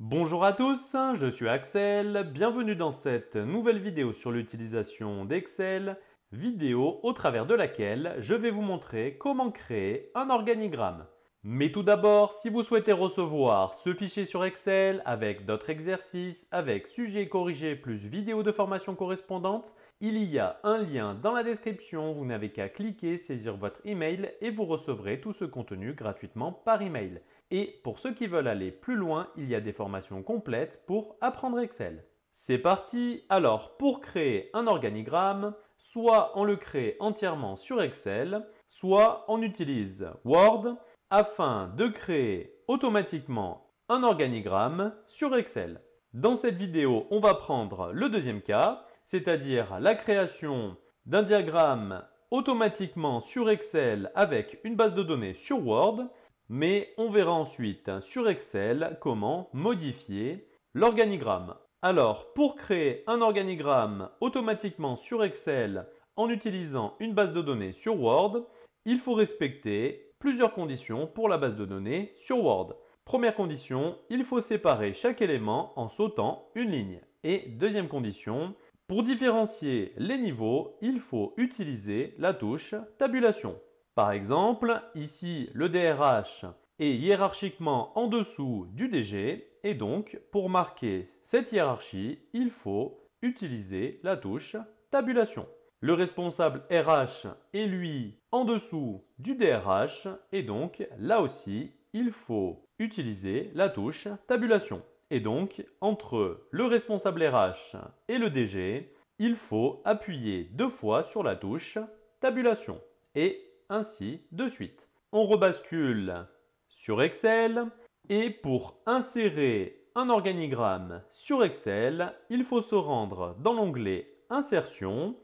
Bonjour à tous, je suis Axel, bienvenue dans cette nouvelle vidéo sur l'utilisation d'Excel, vidéo au travers de laquelle je vais vous montrer comment créer un organigramme. Mais tout d'abord, si vous souhaitez recevoir ce fichier sur Excel avec d'autres exercices, avec sujets corrigés plus vidéos de formation correspondantes, il y a un lien dans la description, vous n'avez qu'à cliquer, saisir votre email et vous recevrez tout ce contenu gratuitement par email. Et pour ceux qui veulent aller plus loin, il y a des formations complètes pour apprendre Excel. C'est parti Alors, pour créer un organigramme, soit on le crée entièrement sur Excel, soit on utilise Word afin de créer automatiquement un organigramme sur Excel. Dans cette vidéo, on va prendre le deuxième cas, c'est-à-dire la création d'un diagramme automatiquement sur Excel avec une base de données sur Word, mais on verra ensuite sur Excel comment modifier l'organigramme. Alors, pour créer un organigramme automatiquement sur Excel en utilisant une base de données sur Word, il faut respecter plusieurs conditions pour la base de données sur Word. Première condition, il faut séparer chaque élément en sautant une ligne. Et deuxième condition, pour différencier les niveaux, il faut utiliser la touche Tabulation. Par exemple, ici le DRH est hiérarchiquement en dessous du DG et donc pour marquer cette hiérarchie, il faut utiliser la touche Tabulation. Le responsable RH est lui en dessous du DRH et donc là aussi, il faut utiliser la touche Tabulation. Et donc, entre le responsable RH et le DG, il faut appuyer deux fois sur la touche tabulation et ainsi de suite. On rebascule sur Excel et pour insérer un organigramme sur Excel, il faut se rendre dans l'onglet Insertion,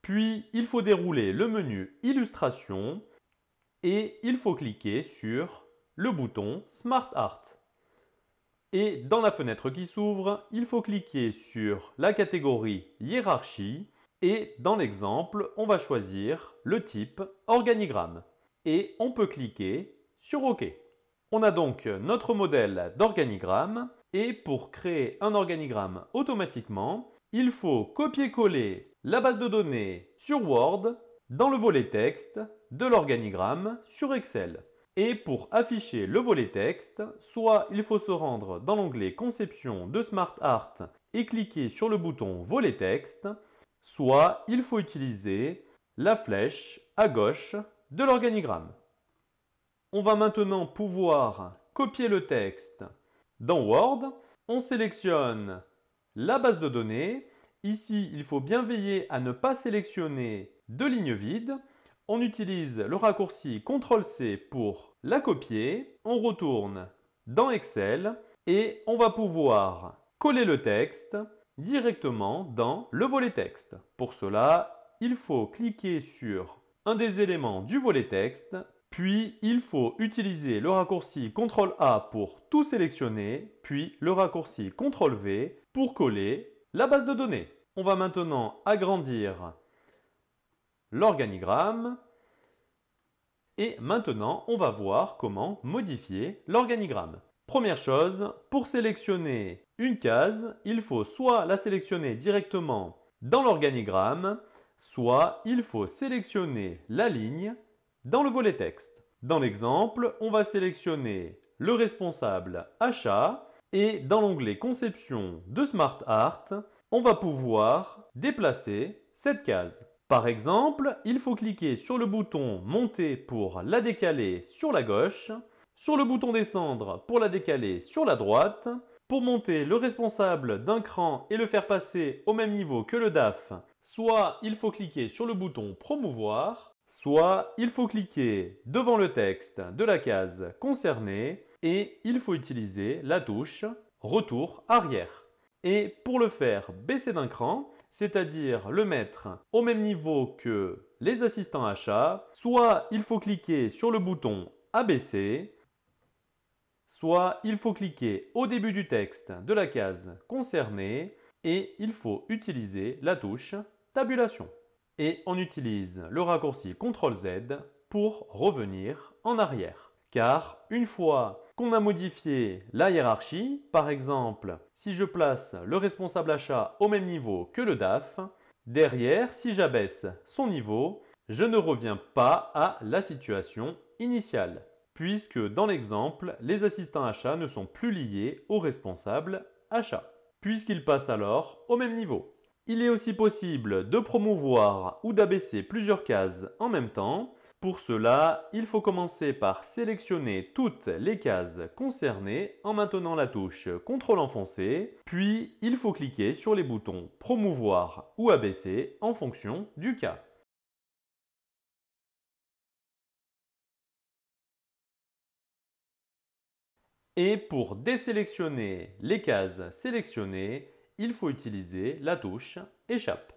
puis il faut dérouler le menu Illustration et il faut cliquer sur le bouton SmartArt ». Et dans la fenêtre qui s'ouvre, il faut cliquer sur la catégorie hiérarchie et dans l'exemple, on va choisir le type organigramme et on peut cliquer sur OK. On a donc notre modèle d'organigramme et pour créer un organigramme automatiquement, il faut copier-coller la base de données sur Word dans le volet texte de l'organigramme sur Excel. Et pour afficher le volet texte, soit il faut se rendre dans l'onglet Conception de SmartArt et cliquer sur le bouton Volet texte, soit il faut utiliser la flèche à gauche de l'organigramme. On va maintenant pouvoir copier le texte dans Word. On sélectionne la base de données. Ici, il faut bien veiller à ne pas sélectionner de lignes vides on utilise le raccourci CTRL-C pour la copier. On retourne dans Excel et on va pouvoir coller le texte directement dans le volet texte. Pour cela, il faut cliquer sur un des éléments du volet texte, puis il faut utiliser le raccourci CTRL-A pour tout sélectionner, puis le raccourci CTRL-V pour coller la base de données. On va maintenant agrandir l'organigramme. Et maintenant, on va voir comment modifier l'organigramme. Première chose, pour sélectionner une case, il faut soit la sélectionner directement dans l'organigramme, soit il faut sélectionner la ligne dans le volet texte. Dans l'exemple, on va sélectionner le responsable achat et dans l'onglet conception de SmartArt on va pouvoir déplacer cette case. Par exemple, il faut cliquer sur le bouton monter pour la décaler sur la gauche, sur le bouton descendre pour la décaler sur la droite, pour monter le responsable d'un cran et le faire passer au même niveau que le DAF, soit il faut cliquer sur le bouton promouvoir, soit il faut cliquer devant le texte de la case concernée et il faut utiliser la touche retour arrière. Et pour le faire baisser d'un cran, c'est-à-dire le mettre au même niveau que les assistants achats, soit il faut cliquer sur le bouton ABC, soit il faut cliquer au début du texte de la case concernée et il faut utiliser la touche tabulation. Et on utilise le raccourci CTRL Z pour revenir en arrière. Car une fois qu'on a modifié la hiérarchie. Par exemple, si je place le responsable achat au même niveau que le DAF, derrière, si j'abaisse son niveau, je ne reviens pas à la situation initiale, puisque dans l'exemple, les assistants achats ne sont plus liés au responsable achat, puisqu'ils passent alors au même niveau. Il est aussi possible de promouvoir ou d'abaisser plusieurs cases en même temps, pour cela, il faut commencer par sélectionner toutes les cases concernées en maintenant la touche CTRL enfoncé, puis il faut cliquer sur les boutons Promouvoir ou Abaisser en fonction du cas. Et pour désélectionner les cases sélectionnées, il faut utiliser la touche Échappe.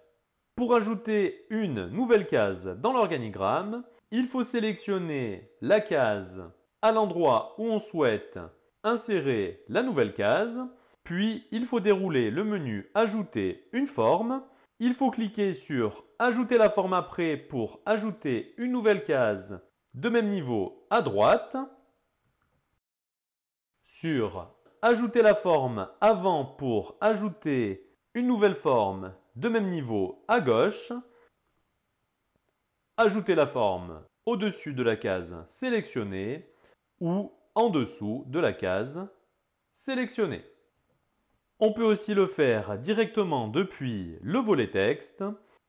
Pour ajouter une nouvelle case dans l'organigramme, il faut sélectionner la case à l'endroit où on souhaite insérer la nouvelle case, puis il faut dérouler le menu Ajouter une forme. Il faut cliquer sur Ajouter la forme après pour ajouter une nouvelle case de même niveau à droite. Sur Ajouter la forme avant pour ajouter une nouvelle forme de même niveau à gauche ajouter la forme au-dessus de la case sélectionnée ou en dessous de la case sélectionnée. On peut aussi le faire directement depuis le volet texte.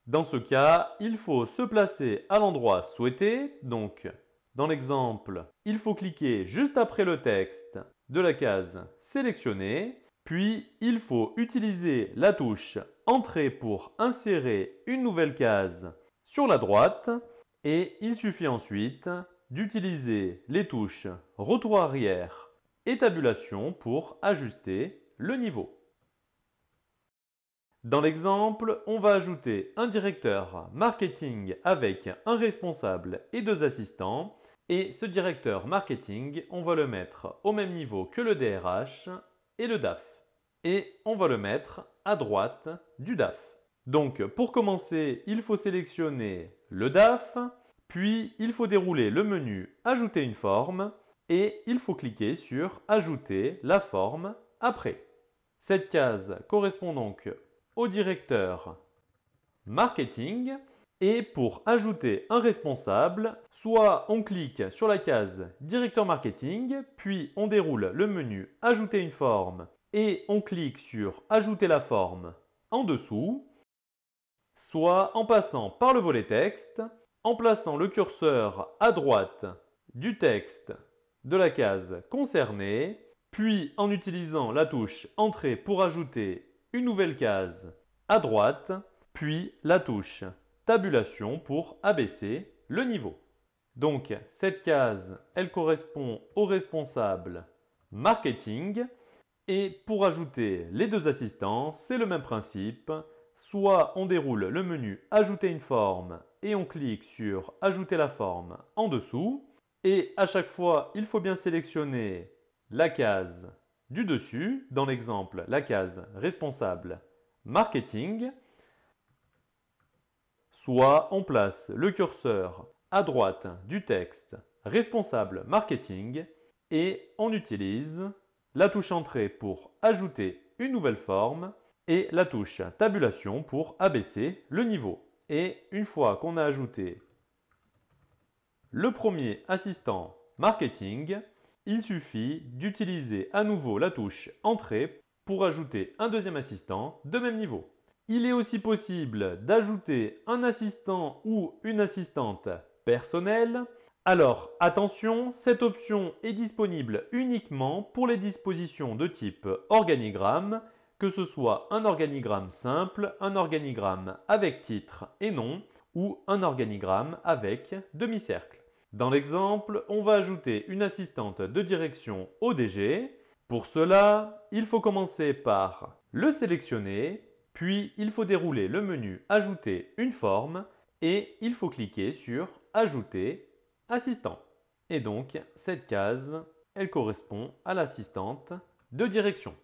Dans ce cas, il faut se placer à l'endroit souhaité. Donc, dans l'exemple, il faut cliquer juste après le texte de la case sélectionnée, Puis, il faut utiliser la touche Entrée pour insérer une nouvelle case sur la droite et il suffit ensuite d'utiliser les touches retour arrière et tabulation pour ajuster le niveau. Dans l'exemple, on va ajouter un directeur marketing avec un responsable et deux assistants. Et ce directeur marketing, on va le mettre au même niveau que le DRH et le DAF. Et on va le mettre à droite du DAF. Donc pour commencer, il faut sélectionner le DAF, puis il faut dérouler le menu Ajouter une forme et il faut cliquer sur Ajouter la forme après. Cette case correspond donc au directeur Marketing et pour ajouter un responsable, soit on clique sur la case Directeur Marketing, puis on déroule le menu Ajouter une forme et on clique sur Ajouter la forme en dessous, soit en passant par le volet texte, en plaçant le curseur à droite du texte de la case concernée, puis en utilisant la touche Entrée pour ajouter une nouvelle case à droite, puis la touche Tabulation pour abaisser le niveau. Donc cette case, elle correspond au responsable marketing. Et pour ajouter les deux assistants, c'est le même principe. Soit on déroule le menu Ajouter une forme et on clique sur Ajouter la forme en dessous. Et à chaque fois, il faut bien sélectionner la case du dessus, dans l'exemple la case responsable marketing, soit on place le curseur à droite du texte responsable marketing et on utilise la touche entrée pour ajouter une nouvelle forme et la touche tabulation pour abaisser le niveau. Et une fois qu'on a ajouté le premier assistant marketing, il suffit d'utiliser à nouveau la touche entrée pour ajouter un deuxième assistant de même niveau. Il est aussi possible d'ajouter un assistant ou une assistante personnelle. Alors attention, cette option est disponible uniquement pour les dispositions de type organigramme que ce soit un organigramme simple, un organigramme avec titre et nom, ou un organigramme avec demi-cercle. Dans l'exemple, on va ajouter une assistante de direction au DG. Pour cela, il faut commencer par le sélectionner, puis il faut dérouler le menu Ajouter une forme et il faut cliquer sur Ajouter assistant. Et donc, cette case, elle correspond à l'assistante de direction.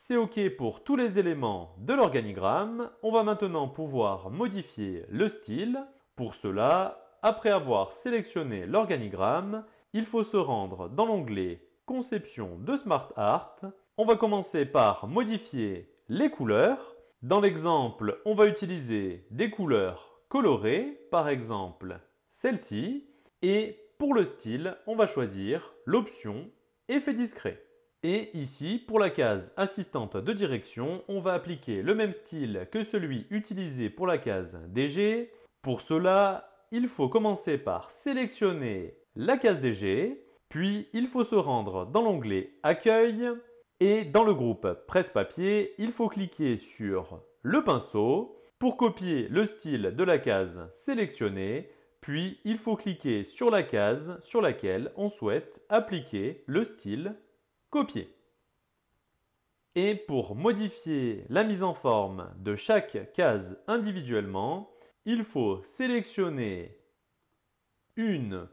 C'est OK pour tous les éléments de l'organigramme. On va maintenant pouvoir modifier le style. Pour cela, après avoir sélectionné l'organigramme, il faut se rendre dans l'onglet Conception de Smart Art. On va commencer par modifier les couleurs. Dans l'exemple, on va utiliser des couleurs colorées, par exemple celle-ci. Et pour le style, on va choisir l'option Effet discret. Et ici, pour la case assistante de direction, on va appliquer le même style que celui utilisé pour la case DG. Pour cela, il faut commencer par sélectionner la case DG, puis il faut se rendre dans l'onglet Accueil et dans le groupe Presse-papier, il faut cliquer sur le pinceau pour copier le style de la case sélectionnée, puis il faut cliquer sur la case sur laquelle on souhaite appliquer le style copier. Et pour modifier la mise en forme de chaque case individuellement, il faut sélectionner une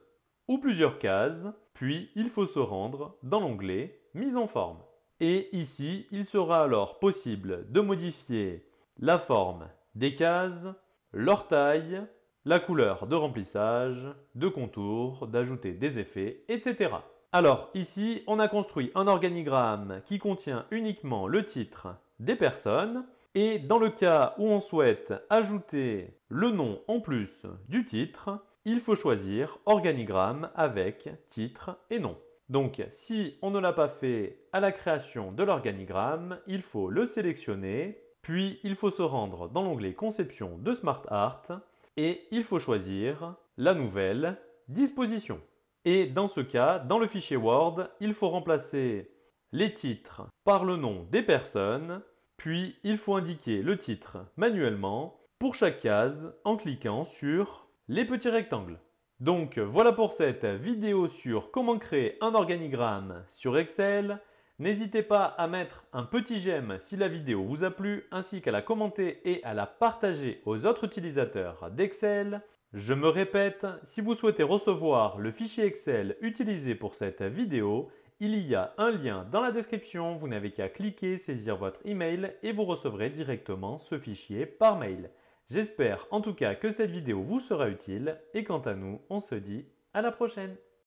ou plusieurs cases, puis il faut se rendre dans l'onglet Mise en forme. Et ici, il sera alors possible de modifier la forme des cases, leur taille, la couleur de remplissage, de contour, d'ajouter des effets, etc. Alors ici, on a construit un organigramme qui contient uniquement le titre des personnes. Et dans le cas où on souhaite ajouter le nom en plus du titre, il faut choisir organigramme avec titre et nom. Donc si on ne l'a pas fait à la création de l'organigramme, il faut le sélectionner, puis il faut se rendre dans l'onglet Conception de SmartArt et il faut choisir la nouvelle disposition. Et dans ce cas, dans le fichier Word, il faut remplacer les titres par le nom des personnes, puis il faut indiquer le titre manuellement pour chaque case en cliquant sur les petits rectangles. Donc voilà pour cette vidéo sur comment créer un organigramme sur Excel. N'hésitez pas à mettre un petit j'aime si la vidéo vous a plu, ainsi qu'à la commenter et à la partager aux autres utilisateurs d'Excel. Je me répète, si vous souhaitez recevoir le fichier Excel utilisé pour cette vidéo, il y a un lien dans la description, vous n'avez qu'à cliquer, saisir votre email et vous recevrez directement ce fichier par mail. J'espère en tout cas que cette vidéo vous sera utile et quant à nous, on se dit à la prochaine